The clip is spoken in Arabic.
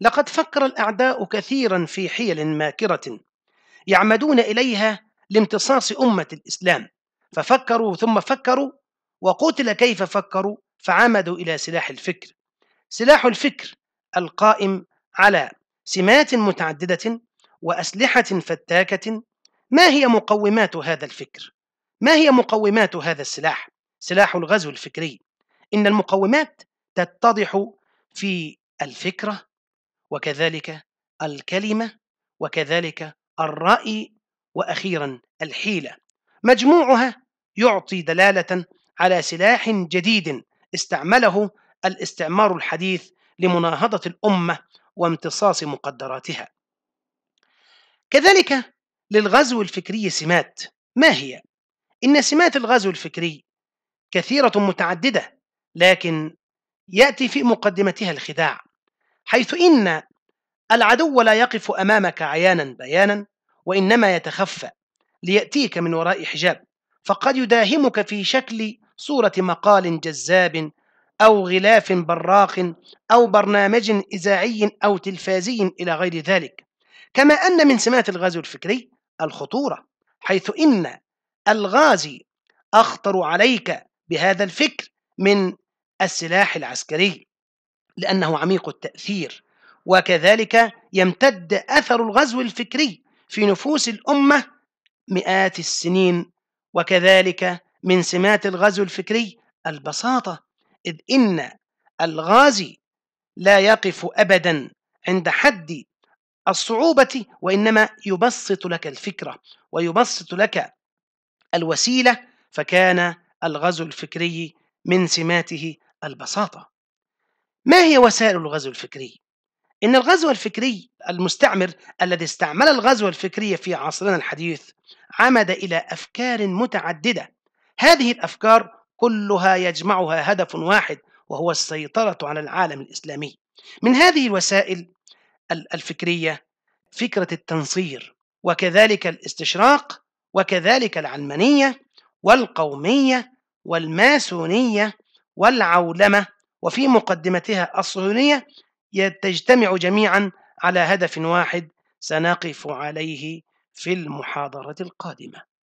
لقد فكر الأعداء كثيرا في حيل ماكرة يعمدون إليها لامتصاص أمة الإسلام ففكروا ثم فكروا وقتل كيف فكروا فعمدوا إلى سلاح الفكر سلاح الفكر القائم على سمات متعددة وأسلحة فتاكة ما هي مقومات هذا الفكر؟ ما هي مقومات هذا السلاح؟ سلاح الغزو الفكري إن المقومات تتضح في الفكرة وكذلك الكلمة وكذلك الرأي وأخيرا الحيلة مجموعها يعطي دلالة على سلاح جديد استعمله الاستعمار الحديث لمناهضة الأمة وامتصاص مقدراتها كذلك للغزو الفكري سمات ما هي؟ إن سمات الغزو الفكري كثيرة متعددة لكن يأتي في مقدمتها الخداع حيث إن العدو لا يقف أمامك عيانا بيانا وإنما يتخفى ليأتيك من وراء حجاب فقد يداهمك في شكل صورة مقال جذاب أو غلاف براق أو برنامج إذاعي أو تلفازي إلى غير ذلك كما أن من سمات الغزو الفكري الخطورة حيث إن الغازي أخطر عليك بهذا الفكر من السلاح العسكري لأنه عميق التأثير وكذلك يمتد أثر الغزو الفكري في نفوس الأمة مئات السنين وكذلك من سمات الغزو الفكري البساطة إذ إن الغازي لا يقف أبدا عند حد الصعوبة وإنما يبسط لك الفكرة ويبسط لك الوسيلة فكان الغزو الفكري من سماته البساطة ما هي وسائل الغزو الفكري؟ إن الغزو الفكري المستعمر الذي استعمل الغزو الفكري في عصرنا الحديث عمد إلى أفكار متعددة هذه الأفكار كلها يجمعها هدف واحد وهو السيطرة على العالم الإسلامي من هذه الوسائل الفكرية فكرة التنصير وكذلك الاستشراق وكذلك العلمانية والقومية والماسونية والعولمة وفي مقدمتها الصهيونية تجتمع جميعا على هدف واحد سنقف عليه في المحاضرة القادمة